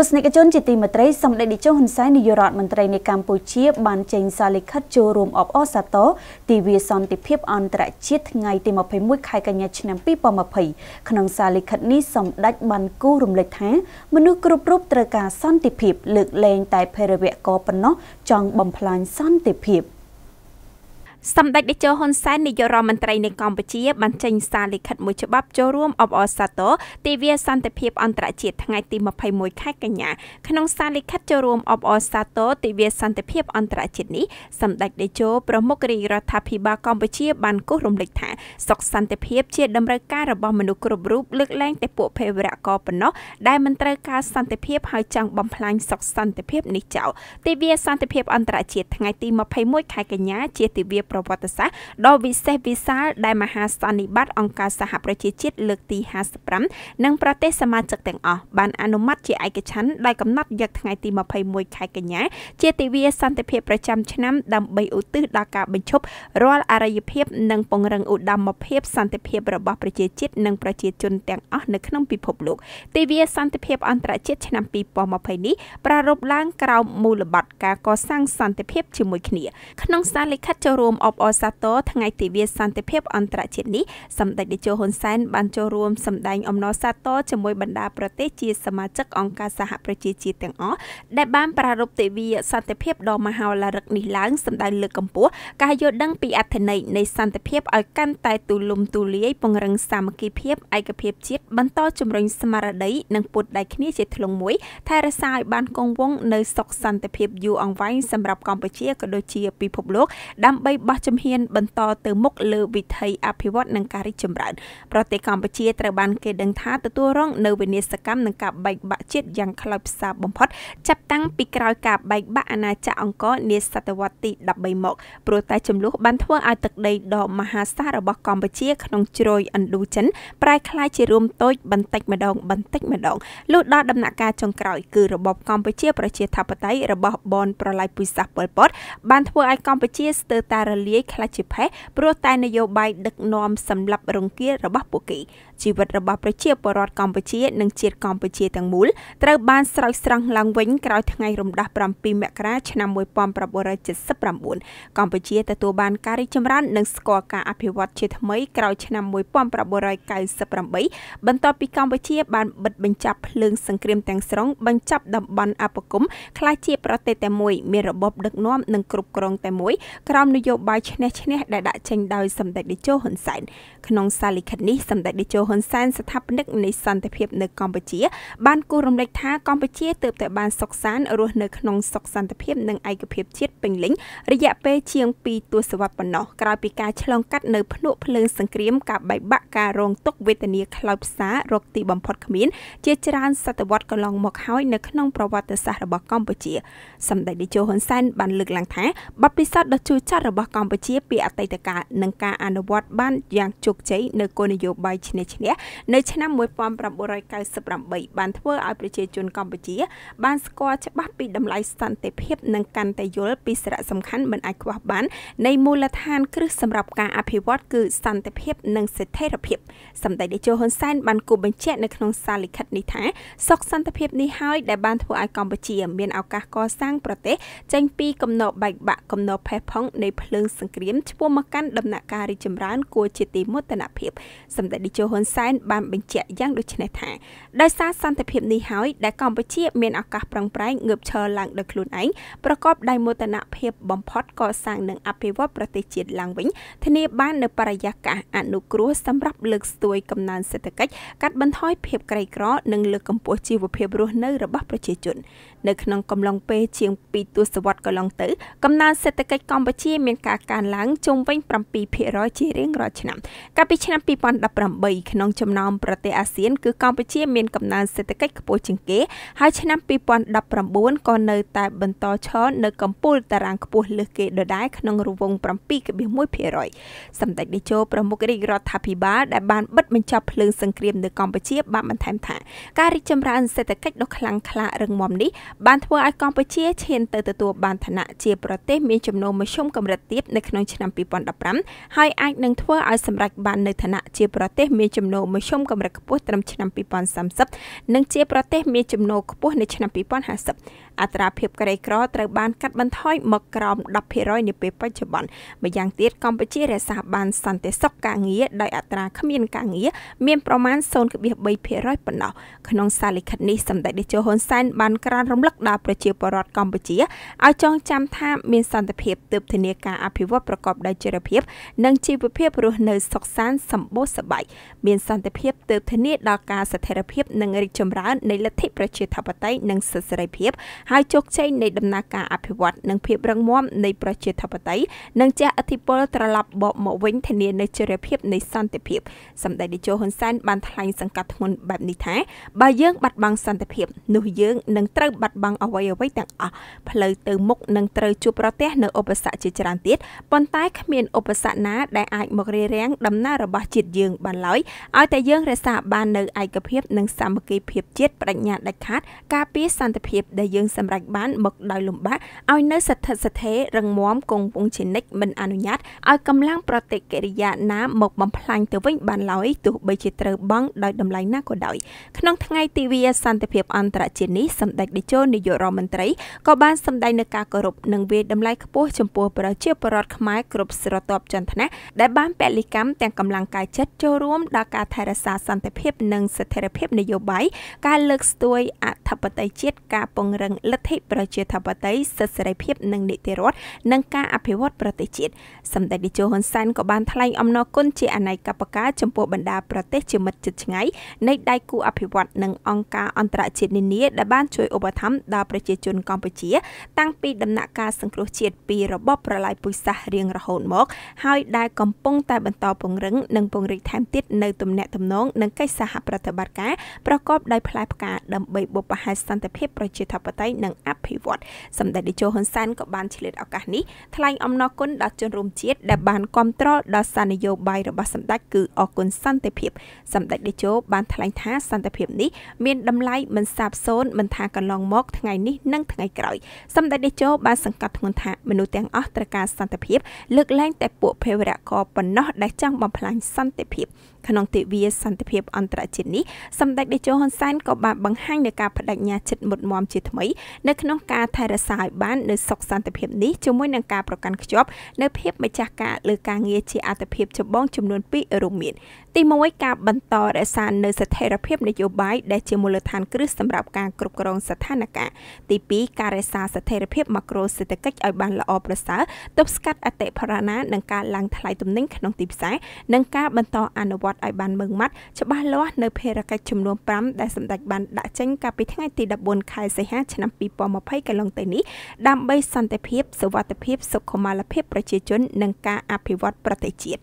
ស្សនិកជនជាទីមេត្រីសម្ដេចតេជោហ៊ុនសែននាយករដ្ឋមន្ត្រីនៃកម្ពុជាបានចេញសារលិខិតចូលរួមអបអរសាទរទិវាសន្តិភាព អន្តរជាតិថ្ងៃទី21ខែកញ្ញាឆ្នាំ2020ក្នុងសារលិខិតនេះសម្ដេចបានគូរំលឹកថាមនុស្សគ្រប់រូបត្រូវការសន្តិភាពលើកលែងតែភេរវៈករប៉ុណ្ណោះចង់បំផ្លាញសន្តិភាព។សម្ដេចតេជោហ៊ុនសែននាយករដ្ឋមន្ត្រីនៃកម្ពុជាបានចេញសារលិខិតមួយច្បាប់ចូលរួមអបអរសាទរទិវាសន្តិភាពអន្តរជាតិថ្ងៃទី21ខែកញ្ញាក្នុងសារលិខិតចូលរួមអបអរសាទរទិវាសន្តិភាពអន្តរជាតិនេះសម្ដេចតេជោប្រមុខរាជរដ្ឋាភិបាលកម្ពុជាបានគូសរំលេចថាសុខសន្តិភាពជាតម្រូវការរបស់មនុស្សគ្រប់រូបលើកលែងតែពួកភេវរៈករប៉ុណ្ណោះដែលមិនត្រូវការសន្តិភាពហើយចង់បំផ្លាញសុខសន្តិភាពនេះចោលទិវាសន្តិភាពអន្តរជាតិថ្ងៃទី21ខែកញ្ញាជាទិវាប្រវត្តិសាស្ត្រដ៏វិសេសវិសាលដែលមហាសន្និបាត អង្គការសហប្រជាជាតិលើកទី55និងប្រទេសសមាជិកទាំងអស់បានអនុម័តជាឯកច្ឆន្ទដោយកំណត់យកថ្ងៃទី21ខែកញ្ញា ជាទិវាសន្តិភាពប្រចាំឆ្នាំដើម្បីឧទ្ទិសដល់ការបញ្ឈប់រាល់អរិយភាពនិងពង្រឹងឧត្តមភាពសន្តិភាពរបស់ប្រជាជាតិនិងប្រជាជនទាំងអស់នៅក្នុងពិភពលោកទិវាសន្តិភាពអន្តរជាតិឆ្នាំ2020នេះប្រារព្ធឡើងក្រោមមូលបត្រការកសាងសន្តិភាពជាមួយគ្នាក្នុងសារលិខិតចូលរួមអបអរសាទរថ្ងៃទិវា សន្តិភាពអន្តរជាតិនេះសម្ដេចតេជោហ៊ុនសែន បានចូលរួមសម្ដែងអំណរសាទរជាមួយបណ្ដាប្រទេសជាសមាជិកអង្គការសហប្រជាជាតិទាំងអស់ដែលបានប្រារព្ធទិវាសន្តិភាពដ៏មហោឡារឹកនេះឡើងសម្ដៅលើកកម្ពស់ការយល់ដឹងពីអត្ថន័យនៃសន្តិភាពឲ្យកាន់តែទូលំទូលាយពង្រឹងសាមគ្គីភាពឯកភាពជាតិបន្តជំរុញស្មារតីនិងពុតដៃគ្នាជាធ្លុងមួយថែរក្សាឲ្យបានគង់វង្សនៅសុខសន្តិភាពយូរអង្វែងសម្រាប់កម្ពុជាក៏ដូចជាពិភពលោកដើម្បីបោះជំហានបន្តទៅមុខលើវិថីអភិវឌ្ឍនិងការរីកចម្រើនប្រទេសកម្ពុជាត្រូវបានគេដឹងថាទទួលរងនៅវិនាសកម្មនិងការបែកបាក់ជាតិយ៉ាងខ្លោចផ្សាបំផុតចាប់តាំងពីក្រោយការបែកបាក់អាណាចក្រអង្គរនាសតវត្សទី13មកព្រោះតែចំនួនបានធ្វើឲ្យទឹកដីដ៏មហាសាលរបស់កម្ពុជាក្នុងជ្រោយឥណ្ឌូចិនប្រែក្លាយជារួមតូចបន្តិចម្ដងបន្តិចម្ដងលុះដល់ដំណាក់កាលចុងក្រោយគឺរបបកម្ពុជាប្រជាធិបតេយ្យរបស់បនប្រឡាយពុយសាសប៉ុលពតបានធ្វើឲ្យកម្ពុជាស្ទើរតែរលាយខ្លះជាផេះព្រោះតែនយោបាយដឹកនាំសម្រាប់រង្គាលរបស់ពួកគេជីវិតរបស់ប្រជាពលរដ្ឋកម្ពុជានិងជាតិកម្ពុជាទាំងមូលត្រូវបានស្រោចស្រង់ឡើងវិញក្រោយថ្ងៃរំដោះ7មករាឆ្នាំ1979កម្ពុជាទទួលបានការរីកចម្រើននិងស្គាល់ការអភិវឌ្ឍជាថ្មីក្រោយឆ្នាំ1998បន្ទាប់ពីកម្ពុជាបានបិទបញ្ចប់ភ្លើងសង្គ្រាមទាំងស្រុងបញ្ចប់តំបន់អបគមខ្លះជាប្រទេសតែមួយមានរបបដឹកនាំនិងគ្រប់គ្រងតែមួយក្រោមនយោបាយឈ្នះឈ្នះដែលដាក់ចេញដោយសម្ដេចតេជោហ៊ុនសែនក្នុងសារលិខិតនេះសម្ដេចតេជោហ៊ុនសែនស្ថាបនិកនៃសន្តិភាពនៅកម្ពុជាបានគូររំលែកថាកម្ពុជាទើបតែបានសុខសាន្តរស់នៅក្នុងសុខសន្តិភាពនិងឯកភាពជាតិពេញលេញរយៈពេលជាង2ទសវត្សរ៍ប៉ុណ្ណោះក្រោយពីការឆ្លងកាត់នៅភ្នក់ភ្លើងសង្គ្រាមការបែកបាក់ការរងទុក្ខវេទនាខ្លោចផ្សារកទីបំផុតគ្មាន ជា ច្រើនសតវត្សរ៍កន្លងមកហើយនៅក្នុងប្រវត្តិសាស្ត្ររបស់កម្ពុជាសម្ដេចតេជោហ៊ុនសែនបានលើកឡើងថាបទពិសោធន៍ដ៏ជូរចត់របស់កម្ពុជាពីអតីតកាលនិងការអនុវត្តបានយ៉ាងជោគជ័យនៅគោលនយោបាយឈ្នះឈ្នះនៅឆ្នាំ1998បានធ្វើឲ្យប្រជាជនកម្ពុជាបានស្គាល់ច្បាស់ពីតម្លៃសន្តិភាពនិងកាន់តែយល់ពីសារៈសំខាន់មិនអាចខ្វះបាននៃមូលដ្ឋានគ្រឹះសម្រាប់ការអភិវឌ្ឍគឺសន្តិភាពនិងស្ថិរភាពសម្ដេចតេជោហ៊ុនសែនបានគូបញ្ជាក់នៅក្នុងសារលិខិតនេះថាសុខសន្តិភាពនេះហើយដែលបានធ្វើឲ្យកម្ពុជាមានឱកាសកសាងប្រទេសចេញពីគំនរបែកបាក់គំនរផេះផុងនៃភ្លើងនិងសង្គ្រាមឈ្មោះមកកាន់ដំណាក់កាលរីចម្រើនគួរជាទីមោទនភាពសម្ដេចតេជោហ៊ុនសែន បានបញ្ជាក់យ៉ាងដូចនេះថាដោយសារសន្តិភាពនេះហើយដែលកម្ពុជា មានឱកាសប្រឹងប្រែងងើបឈរឡើងដោយខ្លួនឯងប្រកបដោយមោទនភាពបំផុតកសាង និង អភិវឌ្ឍប្រទេសជាតិឡើងវិញធានាបាននូវបរិយាកាសអនុគ្រោះសម្រាប់លើកស្ទួយកំណើនសេដ្ឋកិច្ចកាត់បន្ថយភាពក្រីក្រនិងលើកកម្ពស់ជីវភាពរស់នៅរបស់ប្រជាជននៅក្នុងកំឡុងពេលជាង2ទសវត្សរ៍កន្លងទៅកំណើនសេដ្ឋកិច្ចកម្ពុជាមានការកើនឡើងជុំវិញ7%ជារៀងរាល់ឆ្នាំកាលពីឆ្នាំ2018ក្នុងចំណោមប្រទេសអាស៊ានគឺកម្ពុជាមានកំណើនសេដ្ឋកិច្ចខ្ពស់ជាងគេហើយឆ្នាំ2019ក៏នៅតែបន្តឈរនៅកម្ពូលតារាងខ្ពស់លើសគេដដែលក្នុងរង្វង់7.1%សម្ដេចតេជោប្រមុខរាជរដ្ឋាភិបាលដែលបានបិទបញ្ចប់ភ្លើងសង្គ្រាមនៅកម្ពុជាបានបន្ថែមថាការរីកចម្រើនសេដ្ឋកិច្ចដ៏ខ្លាំងក្លារឹងមាំនេះបានធ្វើឲ្យកម្ពុជាឈានទៅទទួលបានឋានៈជាប្រទេសមានចំណូលមធ្យមកម្រិតទាបនៅក្នុងឆ្នាំ2015ហើយអាចនឹងធ្វើឲ្យសម្រេចបាននៅឋានៈជាប្រទេសមានចំណូលមធ្យមកម្រិតខ្ពស់ត្រឹមឆ្នាំ2030និងជាប្រទេសមានចំណូលខ្ពស់នៅឆ្នាំ2050អត្រាភាពក្រីក្រត្រូវបានកាត់បន្ថយមកក្រោម10%នាពេលបច្ចុប្បន្នម្យ៉ាងទៀតកម្ពុជារក្សាបានសន្តិសុខការងារដោយអត្រាគ្មានការងារមានប្រមាណ0.3%ប៉ុណ្ណោះក្នុងសារលិខិតនេះសម្ដេចតេជោហ៊ុនសែនបានក្រើនរំលឹកដល់ប្រជាពលរដ្ឋកម្ពុជាឲ្យចងចាំថាមានសន្តិភាពទើបធានាការអភិវឌ្ឍប្រកបដោយចីរភាព និងជីវភាពរស់នៅសុខសាន្តសម្បូរសប្បាយមានសន្តិភាពទើបធានាដល់ការស្ថិរភាពនិងរីកចម្រើននៃលទ្ធិ ប្រជាធិបតេយ្យនិងសិទ្ធិសេរីភាពហើយជោគជ័យនៃដំណើរការអភិវឌ្ឍនិងភាពរឹងមាំនៃប្រជាធិបតេយ្យនឹងជះឥទ្ធិពលត្រឡប់បកមកវិញធានានៅជារាភាពនៃសន្តិភាពសម្ដេចតេជោហ៊ុនសែនបានថ្លែងសង្កត់ធ្ងន់បែបនេះថាបើយើងបាត់បង់សន្តិភាពនោះយើងនឹងត្រូវបាត់បង់អ្វីអ្វីទាំងអស់ផ្លូវទៅមុខនឹងត្រូវជួបប្រទះនៅឧបសគ្គជាច្រើនទៀតប៉ុន្តែគ្មានឧបសគ្គណាដែលអាចមករារាំងដំណើររបស់ជាតិយើងបានឡើយឲ្យតែយើងរក្សាបាននៅឯកភាព និងសាមគ្គីភាពជាតិបដិញ្ញាដាច់ខាតការពារសន្តិភាពដែលយើងសម្រេចបានមកដោយលំបាកឲ្យ នៅស្ថិតស្ថេររឹងមាំគង់វង្សជានិច្ចមិនអនុញ្ញាតឲ្យកម្លាំងប្រតិកិរិយាណាមកបំផ្លាញទៅវិញបានឡើយទោះបីជាត្រូវបង់ដោយតម្លៃណាក៏ដោយក្នុងថ្ងៃទិវាសន្តិភាពអន្តរជាតិនេះសម្ដេចតេជោនាយករដ្ឋមន្ត្រីក៏បានសម្ដែងនូវការគោរពនិងវាយតម្លៃខ្ពស់ចំពោះប្រជាពលរដ្ឋខ្មែរគ្រប់ស្រទាប់ចន្ទណាដែលបានពលិកម្មទាំងកម្លាំងកាយចិត្តចូលរួមដល់ការថែរក្សាសន្តិភាពនិងស្ថិរភាពនយោបាយការលើកស្ទួយអធិបតេយ្យជាតិការពង្រឹងលទ្ធិប្រជាធិបតេយ្យសិទ្ធិសេរីភាពនិងនីតិរដ្ឋនិងការអភិវឌ្ឍប្រទេសជាតិសម្ដេចតេជោហ៊ុនសែនក៏បានថ្លែងអំណរគុណជាអនេកបការចំពោះបណ្ដាប្រទេសជាមិត្តជិតឆ្ងាយនៃដៃគូអភិវឌ្ឍនិងអង្គការអន្តរជាតិនានាដែលបានជួយឧបត្ថម្ភដល់ប្រជាជនកម្ពុជា តាំងពីដំណាក់កាលសង្គ្រោះជាតិពីរបបប្រល័យពូជសាសន៍រៀងរហូតមក ហើយដែលកំពុងតែបន្តពង្រឹងនិងពង្រីកថែមទៀតនៅទំនាក់ទំនងនិងកិច្ចសហប្រតិបត្តិការប្រកបដោយផ្លែផ្កាដើម្បីបុព្វហេតុសន្តិភាពប្រជាធិបតេយ្យងនិងអភិវឌ្ឍសម្ដេចតេជោហ៊ុនសែនក៏បានឆ្លៀតឱកាសនេះថ្លែងអំណរគុណដល់ជនរួមជាតិដែលបានគ្រប់គ្រងដល់សារនយោបាយរបស់សម្ដេចគឺអរគុណសន្តិភាពសម្ដេចតេជោបានថ្លែងថាសន្តិភាពនេះមានតម្លៃមិនសាបសូន្យមិនថាកន្លងមក ថ្ងៃនេះនិងថ្ងៃក្រោយសម្ដេចតេជោបានសង្កត់ធ្ងន់ថា មនុស្សទាំងអស់ត្រូវការសន្តិភាពលើកឡើងតែពួកភេវរៈករប៉ុណ្ណោះដែលចង់បំផ្លាញសន្តិភាពក្នុងទិវាសន្តិភាពអន្តរជាតិនេះសម្ដេចតេជោហ៊ុនសែនក៏បានបង្ហាញនូវការបដិញ្ញាចិត្តមុតមមជាថ្មីនៅក្នុងការថែរក្សាឲ្យបាននូវសុខសន្តិភាពនេះជាមួយនឹងការប្រកាន់ខ្ជាប់នូវភាពម្ចាស់ការលើការងារជាអត្ថភាពចម្បងចំនួន2រួមមានទី1ការបន្តរក្សានៅស្ថិរភាពនយោបាយដែលជាមូលដ្ឋានគ្រឹះសម្រាប់ការគ្រប់គ្រងស្ថានភាពទី2ការរក្សាស្ថិរភាពម៉ាក្រូសេដ្ឋកិច្ចឲ្យបានល្អប្រសើរទប់ស្កាត់អតិផរណានិងការឡើងថ្លៃទំនិញក្នុងទីផ្សារនិងការបន្តអនុវត្តឲ្យបានម៉ឺងម៉ាត់ច្បាស់លាស់នៅភារកិច្ចចំនួន5ដែលសម្ដេចបានដាក់ចេញកាលពីថ្ងៃទី14ខែសីហាឆ្នាំ2020កន្លងទៅនេះដើម្បីសន្តិភាពសុវត្ថិភាពសុខុមាលភាពប្រជាជននិងការអភិវឌ្ឍប្រទេសជាតិ